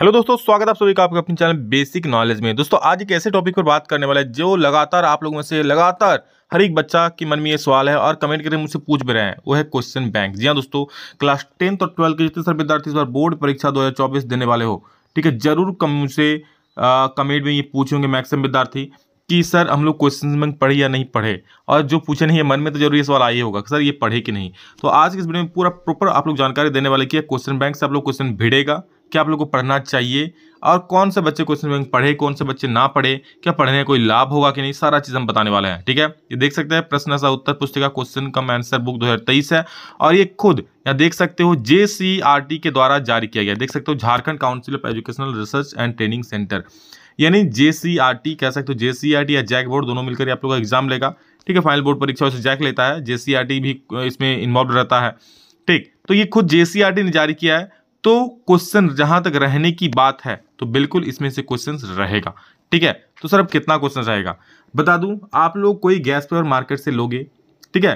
hello दोस्तों स्वागत आप सभी का आपके अपने चैनल बेसिक नॉलेज में दोस्तों आज एक ऐसे टॉपिक पर बात करने वाला है जो लगातार आप लोगों में से लगातार हर एक बच्चा के मन में ये सवाल है और कमेंट करके मुझसे पूछ भी रहे हैं वो है क्वेश्चन बैंक जी हाँ दोस्तों क्लास टेंथ और ट्वेल्थ के जितने सर विद्यार्थी इस बार बोर्ड परीक्षा दो देने वाले हो ठीक है जरूर मुझसे कमेंट में ये पूछेंगे मैक्सिमम विद्यार्थी कि सर हम लोग क्वेश्चन बैंक पढ़े या नहीं पढ़े और जो पूछे नहीं है मन में तो जरूर ये सवाल आइए होगा सर ये पढ़े कि नहीं तो आज के इस वीडियो में पूरा प्रॉपर आप लोग जानकारी देने वाले कि क्वेश्चन बैंक से आप लोग क्वेश्चन भिड़ेगा क्या आप लोग को पढ़ना चाहिए और कौन से बच्चे क्वेश्चन बैंक पढ़े कौन से बच्चे ना पढ़े क्या पढ़ने का कोई लाभ होगा कि नहीं सारा चीज़ हम बताने वाले हैं ठीक है ये देख सकते हैं प्रश्न सा उत्तर पुस्तिका क्वेश्चन कम आंसर बुक 2023 है और ये खुद यहाँ देख सकते हो जे के द्वारा जारी किया गया देख सकते हो Jharkhand council of educational research and training centre यानी जे कह सकते हो जे या जैक बोर्ड दोनों मिलकर आप लोग का एग्जाम लेगा ठीक है फाइनल बोर्ड परीक्षा उसे जैक लेता है जे भी इसमें इन्वॉल्व रहता है ठीक तो ये खुद जे ने जारी किया है तो क्वेश्चन जहां तक रहने की बात है तो बिल्कुल इसमें से क्वेश्चन रहेगा ठीक है तो सर अब कितना क्वेश्चन रहेगा बता दूं आप लोग कोई गैस पेपर मार्केट से लोगे ठीक है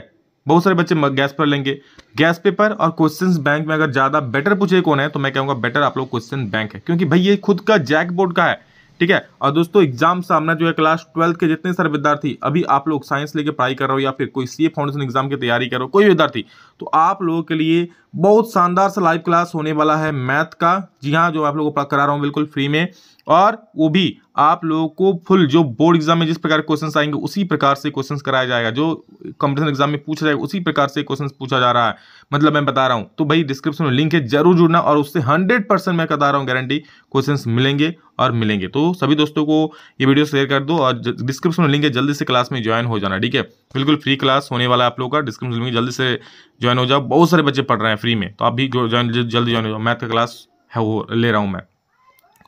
बहुत सारे बच्चे गैस पेपर लेंगे गैस पेपर और क्वेश्चंस बैंक में अगर ज़्यादा बेटर पूछे कौन है तो मैं कहूंगा बेटर आप लोग क्वेश्चन बैंक है क्योंकि भाई ये खुद का जैक बोर्ड का है ठीक है और दोस्तों एग्जाम सामना जो है क्लास ट्वेल्थ के जितने सारे विद्यार्थी अभी आप लोग साइंस लेके पढ़ाई कर रहे हो या फिर कोई सी फाउंडेशन एग्जाम की तैयारी कर रहे हो कोई विद्यार्थी तो आप लोगों के लिए बहुत शानदार सा लाइव क्लास होने वाला है मैथ का जी हाँ जो आप लोगों को करा रहा हूँ बिल्कुल फ्री में और वो भी आप लोगों को फुल जो बोर्ड एग्जाम में जिस प्रकार के क्वेश्चन आएंगे उसी प्रकार से क्वेश्चन कराया जाएगा जो कंपटीशन एग्जाम में पूछा जाएगा उसी प्रकार से क्वेश्चन पूछा जा रहा है मतलब मैं बता रहा हूँ तो भाई डिस्क्रिप्शन में लिंक है जरूर जुड़ना और उससे हंड्रेड परसेंट मैं बता रहा हूँ गारंटी क्वेश्चन मिलेंगे और मिलेंगे तो सभी दोस्तों को ये वीडियो शेयर कर दो और डिस्क्रिप्शन में लिंक है जल्दी से क्लास में ज्वाइन हो जाना ठीक है बिल्कुल फ्री क्लास होने वाला है आप लोगों का डिस्क्रिप्शन में जल्दी से ज्वाइन हो जाओ बहुत सारे बच्चे पढ़ रहे हैं फ्री में तो आप भी जल्दी ज्वाइन हो जाओ मैथ का क्लास है वो ले रहा हूँ मैं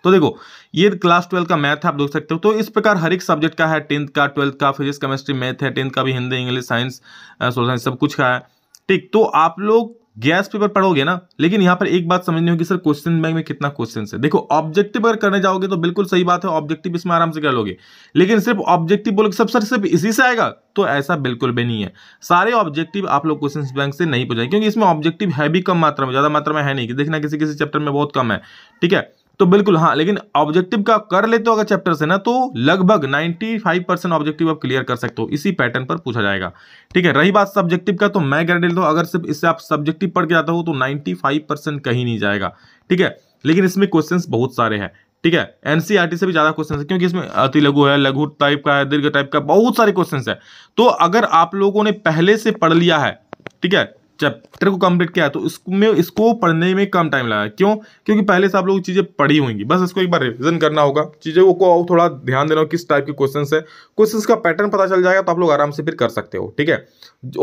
तो देखो ये क्लास ट्वेल्थ का मैथ है आप देख सकते हो तो इस प्रकार हर एक सब्जेक्ट का है टेंथ का ट्वेल्थ का फिजिक्स केमिस्ट्री मैथ है टेंथ का भी Hindi English science social science सब कुछ का है ठीक तो आप लोग गैस पेपर पढ़ोगे ना लेकिन यहाँ पर एक बात समझनी होगी सर क्वेश्चन बैंक में कितना क्वेश्चन है देखो ऑब्जेक्टिव अगर करने जाओगे तो बिल्कुल सही बात है ऑब्जेक्टिव इसमें आराम से कर लोगे लेकिन सिर्फ ऑब्जेक्टिव बोलोगे सब सर सिर्फ इसी से आएगा तो ऐसा बिल्कुल भी नहीं है सारे ऑब्जेक्टिव आप लोग क्वेश्चन बैंक से नहीं पूछाएंगे क्योंकि इसमें ऑब्जेक्टिव है भी कम मात्रा में ज़्यादा मात्रा में है नहीं कि देखना किसी किसी चैप्टर में बहुत कम है ठीक है तो बिल्कुल हाँ लेकिन ऑब्जेक्टिव का कर लेते हो अगर चैप्टर से ना तो लगभग 95 परसेंट ऑब्जेक्टिव आप क्लियर कर सकते हो इसी पैटर्न पर पूछा जाएगा ठीक है रही बात सब्जेक्टिव का तो मैं गारंटी लेता हूँ अगर सिर्फ इससे आप सब्जेक्टिव पढ़ के जाता हो तो 95 परसेंट कहीं नहीं जाएगा ठीक है लेकिन इसमें क्वेश्चन बहुत सारे हैं ठीक है एनसीआरटी e से भी ज्यादा क्वेश्चन है क्योंकि इसमें अति लघु है लघु टाइप का है दीर्घ टाइप का बहुत सारे क्वेश्चन है तो अगर आप लोगों ने पहले से पढ़ लिया है ठीक है चैप्टर को कंप्लीट किया तो इसमें इसको पढ़ने में कम टाइम लगा क्यों क्योंकि पहले से आप लोग चीज़ें पढ़ी होंगी बस इसको एक बार रिविजन करना होगा चीज़ों को थोड़ा ध्यान देना किस टाइप के क्वेश्चन है क्वेश्चन का पैटर्न पता चल जाएगा तो आप लोग आराम से फिर कर सकते हो ठीक है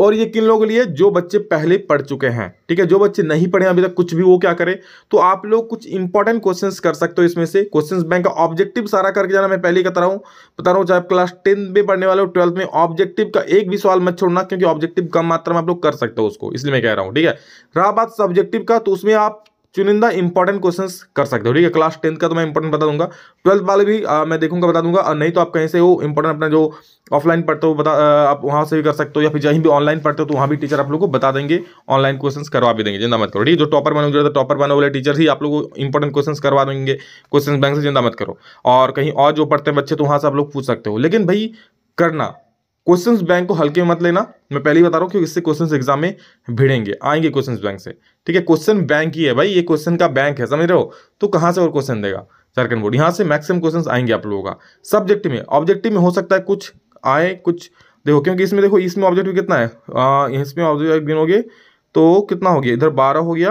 और ये किन लोगों के लिए जो बच्चे पहले पढ़ चुके हैं ठीक है जो बच्चे नहीं पढ़े अभी तक कुछ भी वो क्या करें तो आप लोग कुछ इंपॉर्टेंट क्वेश्चन कर सकते हो इसमें से क्वेश्चन बैंक का ऑब्जेक्टिव सारा करके जाना मैं पहले बता रहा हूँ बता रहा हूँ चाहे आप क्लास टेन में पढ़ने वाले हो ट्वेल्थ में ऑब्जेक्टिव का एक भी सवाल मत छोड़ना क्योंकि ऑब्जेक्टिव कम मात्रा में आप लोग कर सकते हो उसको इसलिए इसलिए मैं कह रहा हूँ ठीक है रहा बात सब्जेक्टिव का तो उसमें आप चुनिंदा इंपॉर्टेंट क्वेश्चंस कर सकते हो ठीक है क्लास टेंथ का तो मैं इंपॉर्टेंट बता दूंगा ट्वेल्थ वाले भी आ, मैं देखूंगा बता दूंगा और नहीं तो आप कहीं से वो इंपॉर्टेंट अपना जो ऑफलाइन पढ़ते हो बता आ, आप वहाँ से भी कर सकते हो या फिर जहीं भी ऑनलाइन पढ़ते हो तो वहाँ भी टीचर आप लोग को बता देंगे ऑनलाइन क्वेश्चन करवा भी देंगे जिंदा मत करो ठीक है जो टॉपर बने हुए टॉपर बने वाले टीचर ही आप लोग को इंपॉर्टेंट क्वेश्चन करवा देंगे क्वेश्चन बैंक से जिंदा मत करो और कहीं और जो पढ़ते हैं बच्चे तो वहाँ से आप लोग पूछ सकते हो लेकिन भाई करना क्वेश्चन बैंक को हल्के मत लेना मैं पहले ही बता रहा हूँ क्योंकि इससे क्वेश्चन एग्जाम में भिड़ेंगे आएंगे क्वेश्चन बैंक से ठीक है क्वेश्चन बैंक ही है भाई ये क्वेश्चन का बैंक है समझ रहे हो तो कहाँ से और क्वेश्चन देगा झारखंड बोर्ड यहाँ से मैक्सिमम क्वेश्चन आएंगे आप लोगों का सब्जेक्ट में ऑब्जेक्टिव में हो सकता है कुछ आए कुछ देखो क्योंकि इसमें देखो इसमें ऑब्जेक्टिव कितना है इसमें ऑब्जेक्टिव गिनोगे तो कितना हो गया इधर बारह हो गया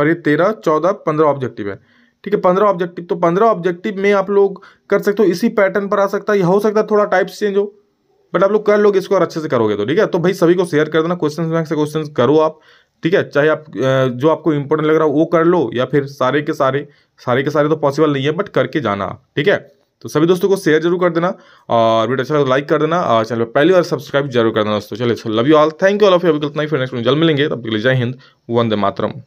और ये तेरह चौदह पंद्रह ऑब्जेक्टिव है ठीक है पंद्रह ऑब्जेक्टिव तो पंद्रह ऑब्जेक्टिव में आप लोग कर सकते हो इसी पैटर्न पर आ सकता है हो सकता है थोड़ा टाइप्स चेंज हो बट आप लोग कर लोग इसको और अच्छे से करोगे तो ठीक है तो भाई सभी को शेयर कर देना क्वेश्चन बैंक से क्वेश्चन करो आप ठीक है चाहे आप जो आपको इंपॉर्टेंट लग रहा हो वो कर लो या फिर सारे के सारे सारे के सारे तो पॉसिबल नहीं है बट करके जाना ठीक है तो सभी दोस्तों को शेयर जरूर कर देना और वीडियो अच्छा लगे लाइक तो कर देना और चैनल पर पहली बार सब्सक्राइब जरूर कर देना दोस्तों चलिए love you all thank you all of you अभी इतना ही फिर नेक्स्ट जल्द मिलेंगे तब के लिए जय हिंद वंदे मातरम